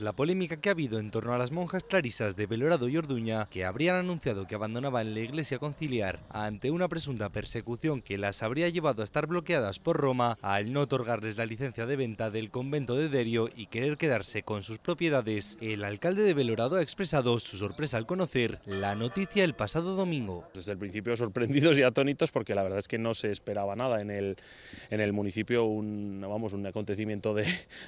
la polémica que ha habido en torno a las monjas clarisas de Belorado y Orduña, que habrían anunciado que abandonaban la iglesia conciliar ante una presunta persecución que las habría llevado a estar bloqueadas por Roma al no otorgarles la licencia de venta del convento de Derio y querer quedarse con sus propiedades, el alcalde de Belorado ha expresado su sorpresa al conocer la noticia el pasado domingo. Desde el principio sorprendidos y atónitos porque la verdad es que no se esperaba nada en el, en el municipio, un, vamos, un acontecimiento de,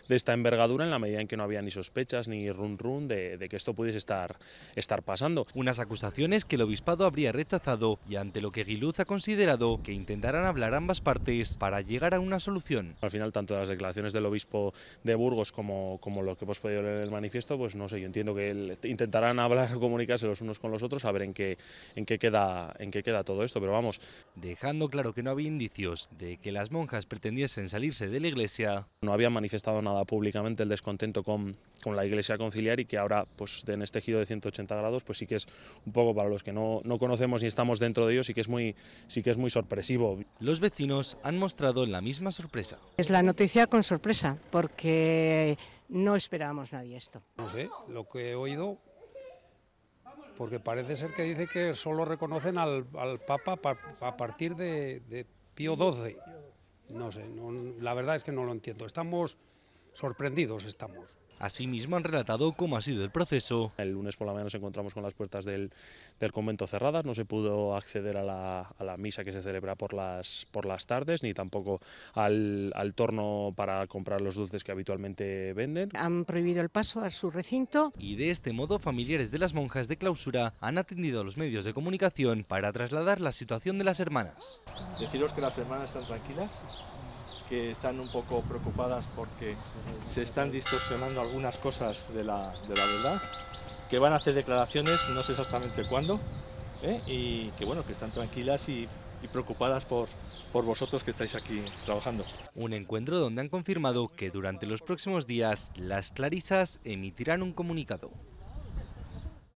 esta envergadura en la medida en que no había ni sospechas ni run run de, que esto pudiese estar, estar pasando. Unas acusaciones que el obispado habría rechazado y ante lo que Giluz ha considerado que intentarán hablar ambas partes para llegar a una solución. Al final, tanto las declaraciones del obispo de Burgos como, como lo que hemos podido leer en el manifiesto, pues no sé, yo entiendo que intentarán hablar o comunicarse los unos con los otros a ver en qué, en qué, queda, en qué queda todo esto, pero vamos. Dejando claro que no había indicios de que las monjas pretendiesen salirse de la iglesia. No habían manifestado nada públicamente el descontento con, con la iglesia conciliar y que ahora pues en este giro de 180 grados pues sí que es un poco para los que no, no conocemos ni estamos dentro de ellos sí que es muy sí que es muy sorpresivo. Los vecinos han mostrado la misma sorpresa. Es la noticia con sorpresa porque no esperábamos nadie esto. No sé, lo que he oído porque parece ser que dice que solo reconocen al, Papa a partir de, Pío XII. No sé, la verdad es que no lo entiendo. Estamos sorprendidos estamos. Asimismo han relatado cómo ha sido el proceso. El lunes por la mañana nos encontramos con las puertas del, convento cerradas, no se pudo acceder a la, misa que se celebra por las, por las tardes, ni tampoco al, al, torno para comprar los dulces que habitualmente venden. Han prohibido el paso a su recinto. Y de este modo familiares de las monjas de clausura han atendido a los medios de comunicación para trasladar la situación de las hermanas. Deciros que las hermanas están tranquilas, que están un poco preocupadas porque se están distorsionando algunas cosas de la, de la verdad, que van a hacer declaraciones, no sé exactamente cuándo, ¿eh? y que bueno, que están tranquilas y, y preocupadas por, por vosotros que estáis aquí trabajando. Un encuentro donde han confirmado que durante los próximos días las Clarisas emitirán un comunicado.